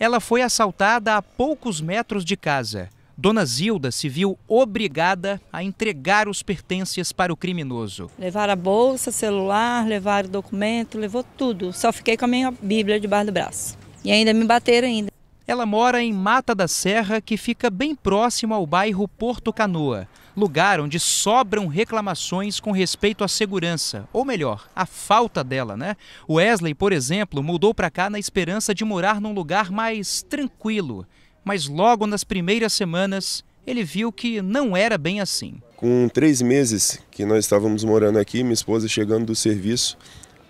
ela foi assaltada a poucos metros de casa. Dona Zilda se viu obrigada a entregar os pertences para o criminoso. Levaram a bolsa, celular, levaram o documento, levou tudo. Só fiquei com a minha Bíblia debaixo do braço. E ainda me bateram ainda. Ela mora em Mata da Serra, que fica bem próximo ao bairro Porto Canoa, lugar onde sobram reclamações com respeito à segurança, ou melhor, à falta dela, né? Wesley, por exemplo, mudou para cá na esperança de morar num lugar mais tranquilo, mas logo nas primeiras semanas ele viu que não era bem assim. Com três meses que nós estávamos morando aqui, minha esposa chegando do serviço,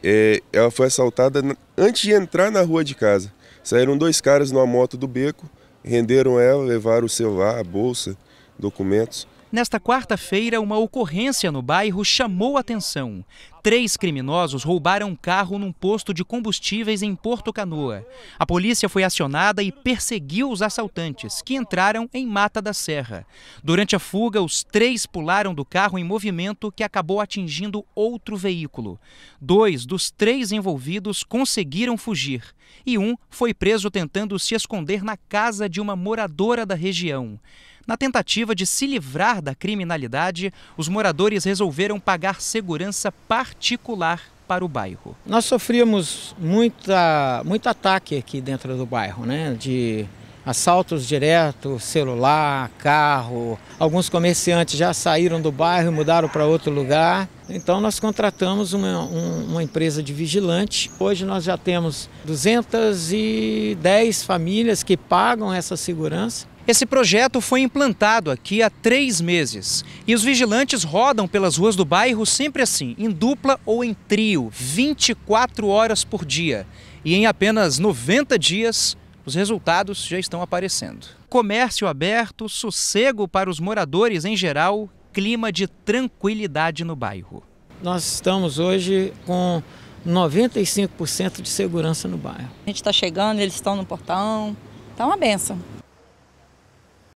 é, ela foi assaltada antes de entrar na rua de casa. Saíram dois caras numa moto do beco, renderam ela, levaram o celular, a bolsa, documentos. Nesta quarta-feira, uma ocorrência no bairro chamou atenção. Três criminosos roubaram um carro num posto de combustíveis em Porto Canoa. A polícia foi acionada e perseguiu os assaltantes, que entraram em Mata da Serra. Durante a fuga, os três pularam do carro em movimento que acabou atingindo outro veículo. Dois dos três envolvidos conseguiram fugir e um foi preso tentando se esconder na casa de uma moradora da região. Na tentativa de se livrar da criminalidade, os moradores resolveram pagar segurança particular para o bairro. Nós sofríamos muita, muito ataque aqui dentro do bairro, né? De assaltos direto, celular, carro. Alguns comerciantes já saíram do bairro e mudaram para outro lugar. Então nós contratamos uma, uma, empresa de vigilante. Hoje nós já temos 210 famílias que pagam essa segurança esse projeto foi implantado aqui há três meses e os vigilantes rodam pelas ruas do bairro sempre assim, em dupla ou em trio, 24 horas por dia. E em apenas 90 dias, os resultados já estão aparecendo. Comércio aberto, sossego para os moradores em geral, clima de tranquilidade no bairro. Nós estamos hoje com 95% de segurança no bairro. A gente está chegando, eles estão no portão, está uma benção.